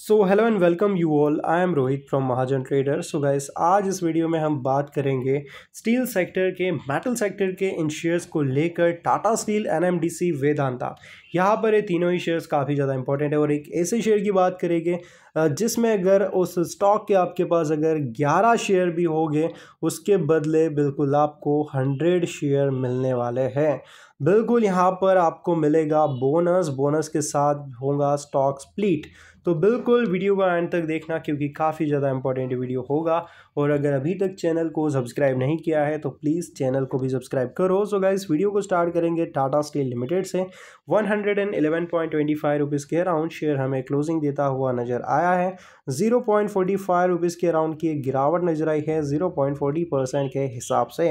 so hello and welcome you all I am Rohit from Mahajan trader so guys आज इस video में हम बात करेंगे स्टील सेक्टर के मेटल सेक्टर के इन शेयर्स को लेकर टाटा स्टील एनएमडीसी वेदांता यहाँ पर ये तीनों ही शेयर्स काफ़ी ज़्यादा इंपॉर्टेंट है और एक ऐसे शेयर की बात करेंगे जिसमें अगर उस स्टॉक के आपके पास अगर 11 शेयर भी होंगे उसके बदले बिल्कुल आपको 100 शेयर मिलने वाले हैं बिल्कुल यहाँ पर आपको मिलेगा बोनस बोनस के साथ होगा स्टॉक स्प्लिट तो बिल्कुल वीडियो का एंड तक देखना क्योंकि काफ़ी ज़्यादा इंपॉर्टेंट वीडियो होगा और अगर अभी तक चैनल को सब्सक्राइब नहीं किया है तो प्लीज़ चैनल को भी सब्सक्राइब करो सो गाइस वीडियो को स्टार्ट करेंगे टाटा स्टील लिमिटेड से one hundred and eleven point twenty five rupees के अराउंड शेयर हमें क्लोजिंग देता हुआ नज़र आया है zero point forty five rupees के अराउंड की गिरावट नजर आई है जीरो पॉइंट फोर्टी परसेंट के हिसाब से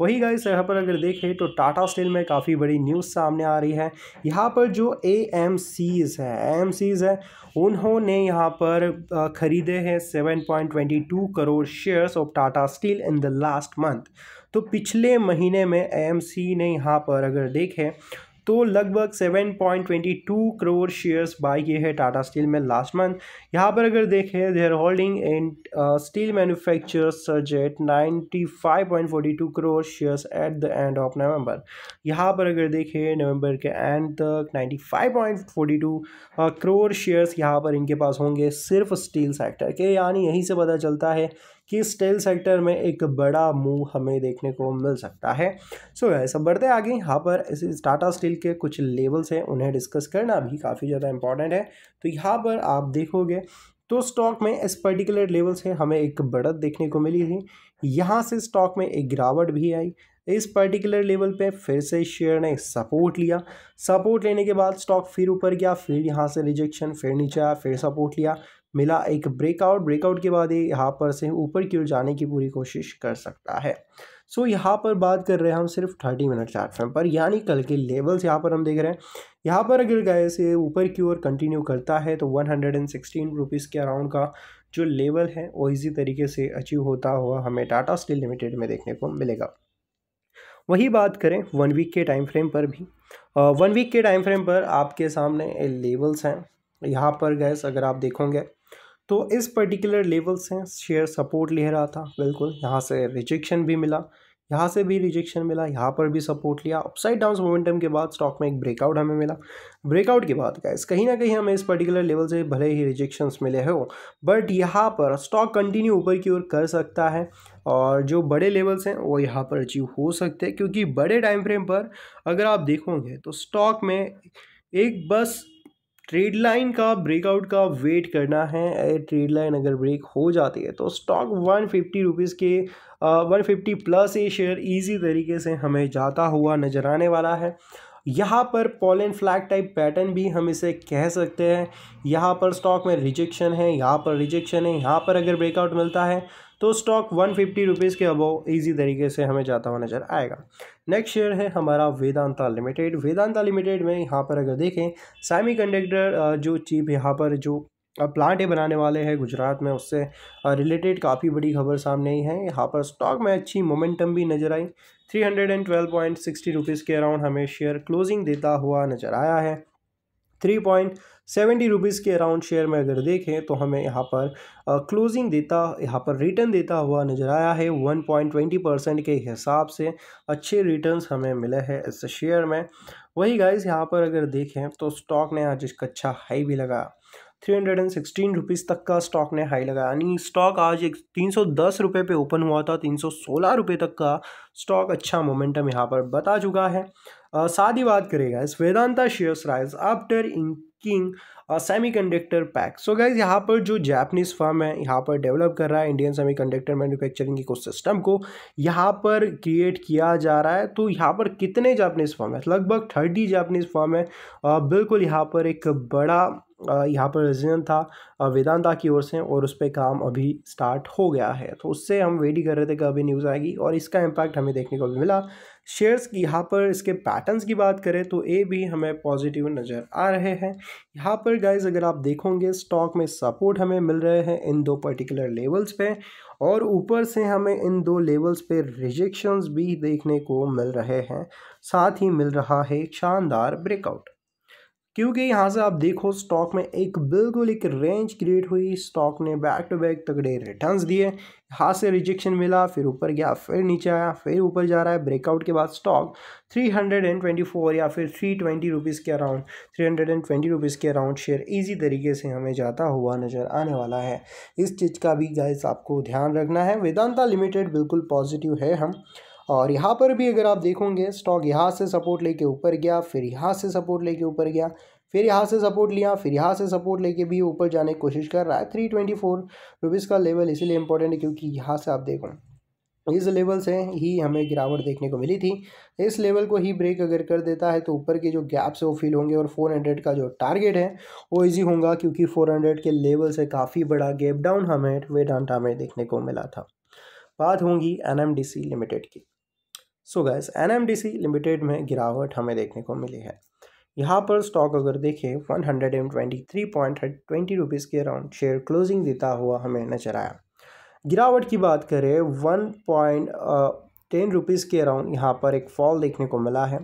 वही गाइस यहाँ पर अगर देखें तो टाटा स्टील में काफ़ी बड़ी न्यूज़ सामने आ रही है यहाँ पर जो ए एम सीज़ है एम सीज़ है उन्होंने यहाँ पर ख़रीदे हैं seven point twenty two crore shares of Tata steel in the last month तो पिछले महीने में एम सी ने यहाँ पर अगर देखें तो लगभग 7.22 करोड़ शेयर्स बाई किए हैं टाटा स्टील में लास्ट मंथ यहाँ पर अगर देखें their holding in steel manufacture सर्जेट 95.42 crore shares at the end of November यहाँ पर अगर देखें नवंबर के एंड तक 95.42 करोड़ शेयर्स यहाँ पर इनके पास होंगे सिर्फ स्टील सेक्टर के यानी यहीं से पता चलता है कि स्टील सेक्टर में एक बड़ा मूव हमें देखने को मिल सकता है सो so, ऐसा बढ़ते आगे यहाँ पर इस टाटा स्टील के कुछ लेवल्स हैं उन्हें डिस्कस करना भी काफ़ी ज़्यादा इंपॉर्टेंट है तो यहाँ पर आप देखोगे तो स्टॉक में इस पर्टिकुलर लेवल से हमें एक बढ़त देखने को मिली थी यहाँ से स्टॉक में एक गिरावट भी आई इस पर्टिकुलर लेवल पे फिर से शेयर ने सपोर्ट लिया सपोर्ट लेने के बाद स्टॉक फिर ऊपर गया फिर यहाँ से रिजेक्शन फिर नीचे आया फिर सपोर्ट लिया मिला एक ब्रेकआउट ब्रेकआउट के बाद ये यहाँ पर से ऊपर की ओर जाने की पूरी कोशिश कर सकता है सो so, यहाँ पर बात कर रहे हैं हम सिर्फ थर्टी मिनट चार्ट फ्रेम पर यानी कल के लेवल्स यहाँ पर हम देख रहे हैं यहाँ पर अगर गए से ऊपर की ओर कंटिन्यू करता है तो one hundred and sixteen rupees के अराउंड का जो लेवल है वो इजी तरीके से अचीव होता हुआ हमें टाटा स्टील लिमिटेड में देखने को मिलेगा वही बात करें वन वीक के टाइम फ्रेम पर भी वन वीक के टाइम फ्रेम पर आपके सामने लेवल्स हैं यहाँ पर गैस अगर आप देखोगे तो इस पर्टिकुलर लेवल से शेयर सपोर्ट ले रहा था बिल्कुल यहाँ से रिजेक्शन भी मिला यहाँ से भी रिजेक्शन मिला यहाँ पर भी सपोर्ट लिया अपसाइड डाउन मोमेंटम के बाद स्टॉक में एक ब्रेकआउट हमें मिला ब्रेकआउट के बाद गाइस कहीं ना कहीं हमें इस पर्टिकुलर लेवल से भले ही रिजेक्शंस मिले हो बट यहाँ पर स्टॉक कंटिन्यू ऊपर की ओर कर सकता है और जो बड़े लेवल्स हैं वो यहाँ पर अचीव हो सकते हैं क्योंकि बड़े टाइम फ्रेम पर अगर आप देखोगे तो स्टॉक में एक बस ट्रेड लाइन का ब्रेकआउट का वेट करना है ट्रेड लाइन अगर ब्रेक हो जाती है तो स्टॉक वन फिफ्टी रुपीज़ के वन फिफ्टी प्लस ये शेयर इजी तरीके से हमें जाता हुआ नज़र आने वाला है यहाँ पर पॉल फ्लैग टाइप पैटर्न भी हम इसे कह सकते हैं यहाँ पर स्टॉक में रिजेक्शन है यहाँ पर रिजेक्शन है यहाँ पर अगर ब्रेकआउट मिलता है तो स्टॉक वन फिफ्टी रुपीज़ के अबव ईजी तरीके से हमें जाता हुआ नज़र आएगा नेक्स्ट शेयर है हमारा वेदांता लिमिटेड वेदांता लिमिटेड में यहाँ पर अगर देखें सेमीकंडक्टर जो चीप यहाँ पर जो प्लांट ही बनाने वाले हैं गुजरात में उससे रिलेटेड काफ़ी बड़ी खबर सामने आई है यहाँ पर स्टॉक में अच्छी मोमेंटम भी नज़र आई three hundred and twelve point sixty rupees के अराउंड हमें शेयर क्लोजिंग देता हुआ नज़र आया है थ्री पॉइंट सेवेंटी रुपीज़ के अराउंड शेयर में अगर देखें तो हमें यहाँ पर क्लोजिंग देता यहाँ पर रिटर्न देता हुआ नज़र आया है वन पॉइंट ट्वेंटी परसेंट के हिसाब से अच्छे रिटर्न्स हमें मिले हैं इस शेयर में वही गाइस यहाँ पर अगर देखें तो स्टॉक ने आज इसका अच्छा हाई भी लगाया three hundred and sixteen rupees तक का स्टॉक ने हाई लगाया यानी स्टॉक आज एक तीन सौ दस रुपये पर ओपन हुआ था तीन सौ सोलह रुपये तक का स्टॉक अच्छा मोमेंटम यहाँ पर बता चुका है साथ ही बात करेगा इस Vedanta shares rise after inking semiconductor pact so guys यहाँ पर जो जैपनीज फर्म है यहाँ पर डेवलप कर रहा है Indian semiconductor manufacturing system को यहाँ पर क्रिएट किया जा रहा है तो यहाँ पर कितने जापनीज फर्म है लगभग थर्टी जापनीज फर्म है बिल्कुल यहाँ पर एक बड़ा यहाँ पर रिसीजन था वेदांता की ओर से और उस पर काम अभी स्टार्ट हो गया है तो उससे हम वेट ही कर रहे थे कि अभी न्यूज़ आएगी और इसका इम्पैक्ट हमें देखने को भी मिला शेयर्स की यहाँ पर इसके पैटर्न्स की बात करें तो ए भी हमें पॉजिटिव नज़र आ रहे हैं यहाँ पर गाइज अगर आप देखोगे स्टॉक में सपोर्ट हमें मिल रहे हैं इन दो पर्टिकुलर लेवल्स पर और ऊपर से हमें इन दो लेवल्स पर रिजेक्शन्स भी देखने को मिल रहे हैं साथ ही मिल रहा है शानदार ब्रेकआउट क्योंकि यहाँ से आप देखो स्टॉक में एक बिल्कुल एक रेंज क्रिएट हुई स्टॉक ने बैक टू बैक तगड़े रिटर्न्स दिए हाथ से रिजेक्शन मिला फिर ऊपर गया फिर नीचे आया फिर ऊपर जा रहा है ब्रेकआउट के बाद स्टॉक 324 या फिर 320 रुपीज़ के अराउंड 320 रुपीज़ के अराउंड शेयर इजी तरीके से हमें जाता हुआ नज़र आने वाला है इस चीज़ का भी गाइस आपको ध्यान रखना है वेदांता लिमिटेड बिल्कुल पॉजिटिव है हम और यहाँ पर भी अगर आप देखोगे स्टॉक यहाँ से सपोर्ट लेके ऊपर गया फिर यहाँ से सपोर्ट लेके ऊपर गया फिर यहाँ से सपोर्ट लिया फिर यहाँ से सपोर्ट लेके भी ऊपर जाने की कोशिश कर रहा है थ्री ट्वेंटी फोर रुपीज़ का लेवल इसीलिए इंपॉर्टेंट है क्योंकि यहाँ से आप देखो इस लेवल से ही हमें गिरावट देखने को मिली थी इस लेवल को ही ब्रेक अगर कर देता है तो ऊपर के जो गैप्स है वो फील होंगे और 400 का जो टारगेट है वो इजी होगा क्योंकि 400 के लेवल से काफ़ी बड़ा गैप डाउन हमें वेडांटा में देखने को मिला था बात होगी एनएमडीसी लिमिटेड की सो गैस एन लिमिटेड में गिरावट हमें देखने को मिली है यहाँ पर स्टॉक अगर देखें one hundred and twenty three point twenty rupees के अराउंड शेयर क्लोजिंग देता हुआ हमें नजर आया गिरावट की बात करें वन पॉइंट टेन रुपीज़ के अराउंड यहाँ पर एक फॉल देखने को मिला है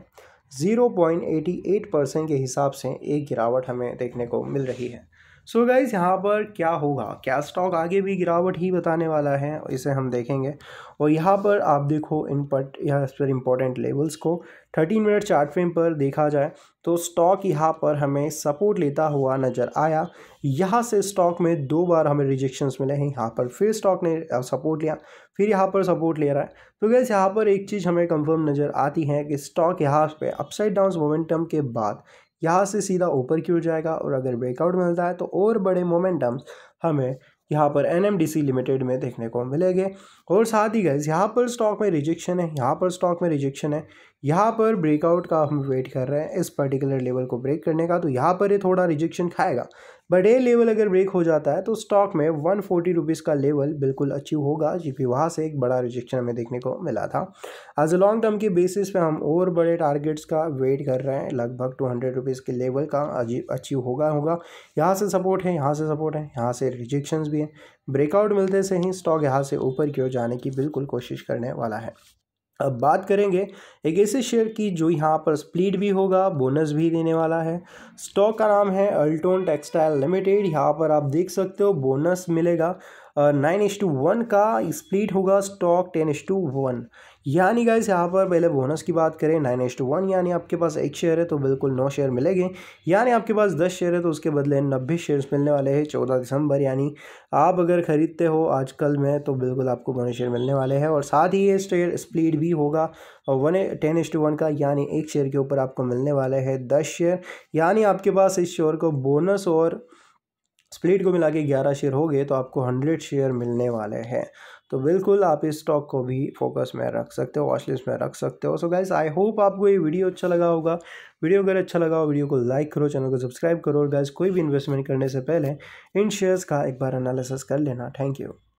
zero point eighty eight percent के हिसाब से एक गिरावट हमें देखने को मिल रही है सो so गाइज यहाँ पर क्या होगा क्या स्टॉक आगे भी गिरावट ही बताने वाला है इसे हम देखेंगे और यहाँ पर आप देखो इनपट यहाँ पर इम्पोर्टेंट लेवल्स को थर्टीन मिनट चार्ट फ्रेम पर देखा जाए तो स्टॉक यहाँ पर हमें सपोर्ट लेता हुआ नज़र आया यहाँ से स्टॉक में दो बार हमें रिजेक्शंस मिले हैं यहाँ पर फिर स्टॉक ने सपोर्ट लिया फिर यहाँ पर सपोर्ट ले रहा है तो गैस यहाँ पर एक चीज़ हमें कंफर्म नज़र आती है कि स्टॉक यहाँ पे अपसाइड डाउन मोमेंटम के बाद यहाँ से सीधा ऊपर की ओर जाएगा और अगर ब्रेकआउट मिलता है तो और बड़े मोमेंटम्स हमें यहाँ पर एन लिमिटेड में देखने को मिलेंगे और साथ ही गैस यहाँ पर स्टॉक में रिजेक्शन है यहाँ पर स्टॉक में रिजेक्शन है यहाँ पर ब्रेकआउट का हम वेट कर रहे हैं इस पर्टिकुलर लेवल को ब्रेक करने का तो यहाँ पर ये थोड़ा रिजेक्शन खाएगा बट ये लेवल अगर ब्रेक हो जाता है तो स्टॉक में वन फोर्टी रुपीज़ का लेवल बिल्कुल अचीव होगा क्योंकि वहाँ से एक बड़ा रिजेक्शन हमें देखने को मिला था एज अ लॉन्ग टर्म के बेसिस पे हम और बड़े टारगेट्स का वेट कर रहे हैं लगभग टू हंड्रेड रुपीज़ के लेवल का अजीब अचीव होगा होगा यहाँ से सपोर्ट है यहाँ से सपोर्ट है यहाँ से रिजेक्शन भी हैं ब्रेकआउट मिलते से ही स्टॉक यहाँ से ऊपर की ओर जाने की बिल्कुल कोशिश करने वाला है अब बात करेंगे एक ऐसे शेयर की जो यहाँ पर स्प्लिट भी होगा बोनस भी देने वाला है स्टॉक का नाम है अल्टोन टेक्सटाइल लिमिटेड यहाँ पर आप देख सकते हो बोनस मिलेगा नाइन एच टू वन का स्प्लिट होगा stock ten each to one यानी गाइस यहाँ पर पहले बोनस की बात करें नाइन एच टू वन यानी आपके पास एक शेयर है तो बिल्कुल नौ शेयर मिलेंगे यानी आपके पास दस शेयर है तो उसके बदले नब्बे शेयर्स मिलने वाले हैं चौदह दिसंबर यानी आप अगर ख़रीदते हो आजकल में तो बिल्कुल आपको बोनस शेयर मिलने वाले हैं और साथ ही ये शेयर स्प्लिट भी होगा और one ten each to one का यानी एक शेयर के ऊपर आपको मिलने वाले हैं दस शेयर यानी आपके पास इस शेयर को बोनस और स्प्लिट को मिला के ग्यारह शेयर हो गए तो आपको हंड्रेड शेयर मिलने वाले हैं तो बिल्कुल आप इस स्टॉक को भी फोकस में रख सकते हो वॉच में रख सकते हो सो गाइज आई होप आपको ये वीडियो अच्छा लगा होगा वीडियो अगर अच्छा लगा हो वीडियो को लाइक करो चैनल को सब्सक्राइब करो और गाइज कोई भी इन्वेस्टमेंट करने से पहले इन शेयर्स का एक बार एनालिसिस कर लेना थैंक यू